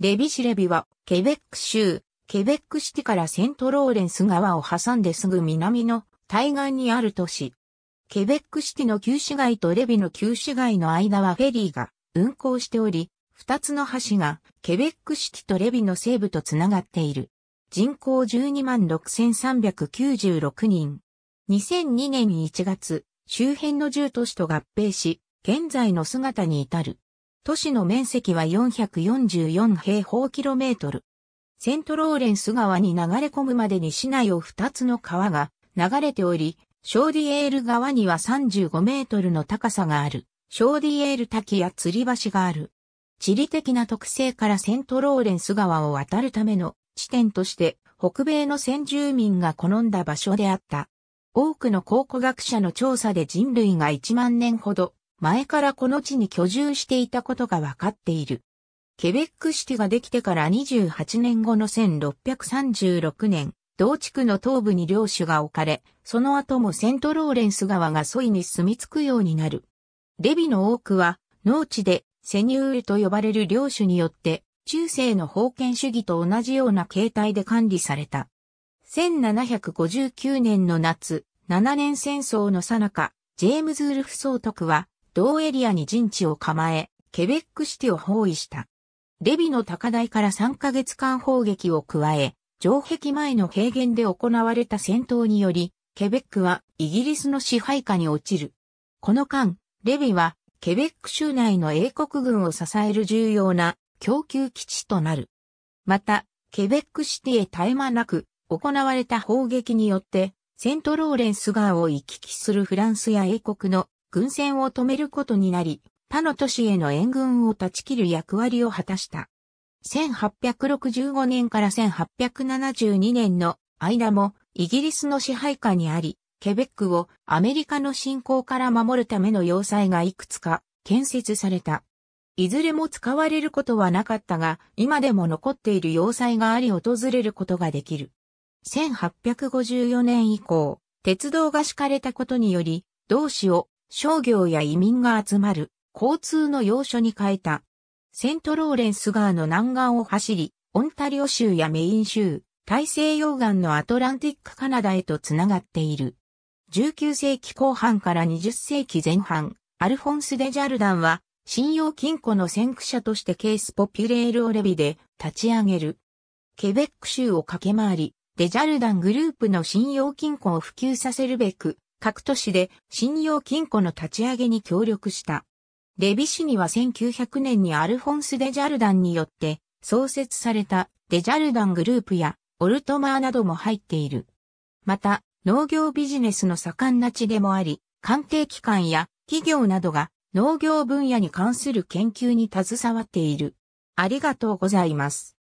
レビシレビは、ケベック州、ケベックシティからセントローレンス川を挟んですぐ南の対岸にある都市。ケベックシティの旧市街とレビの旧市街の間はフェリーが運行しており、二つの橋がケベックシティとレビの西部とつながっている。人口126,396人。2002年1月、周辺の10都市と合併し、現在の姿に至る。都市の面積は444平方キロメートル。セントローレンス川に流れ込むまでに市内を2つの川が流れており、ショーディエール川には35メートルの高さがある、ショーディエール滝や吊り橋がある。地理的な特性からセントローレンス川を渡るための地点として北米の先住民が好んだ場所であった。多くの考古学者の調査で人類が1万年ほど前からこの地に居住していたことがわかっている。ケベックシティができてから28年後の1636年、同地区の東部に領主が置かれ、その後もセントローレンス川がソイに住み着くようになる。レビの多くは、農地でセニュールと呼ばれる領主によって、中世の封建主義と同じような形態で管理された。1759年の夏、7年戦争の最中、ジェームズ・ウルフ総督は、同エリアに陣地を構え、ケベックシティを包囲した。レビの高台から3ヶ月間砲撃を加え、城壁前の平原で行われた戦闘により、ケベックはイギリスの支配下に落ちる。この間、レビはケベック州内の英国軍を支える重要な供給基地となる。また、ケベックシティへ絶え間なく行われた砲撃によって、セントローレンス川を行き来するフランスや英国の軍船を止めることになり、他の都市への援軍を断ち切る役割を果たした。1865年から1872年の間もイギリスの支配下にあり、ケベックをアメリカの侵攻から守るための要塞がいくつか建設された。いずれも使われることはなかったが、今でも残っている要塞があり訪れることができる。1854年以降、鉄道が敷かれたことにより、同市を商業や移民が集まる交通の要所に変えた。セントローレンス川の南岸を走り、オンタリオ州やメイン州、大西洋岸のアトランティックカナダへとつながっている。19世紀後半から20世紀前半、アルフォンス・デ・ジャルダンは、信用金庫の先駆者としてケース・ポピュレール・オレビで立ち上げる。ケベック州を駆け回り、デジャルダングループの信用金庫を普及させるべく、各都市で信用金庫の立ち上げに協力した。レビ市には1900年にアルフォンス・デジャルダンによって創設されたデジャルダングループやオルトマーなども入っている。また、農業ビジネスの盛んな地でもあり、官邸機関や企業などが農業分野に関する研究に携わっている。ありがとうございます。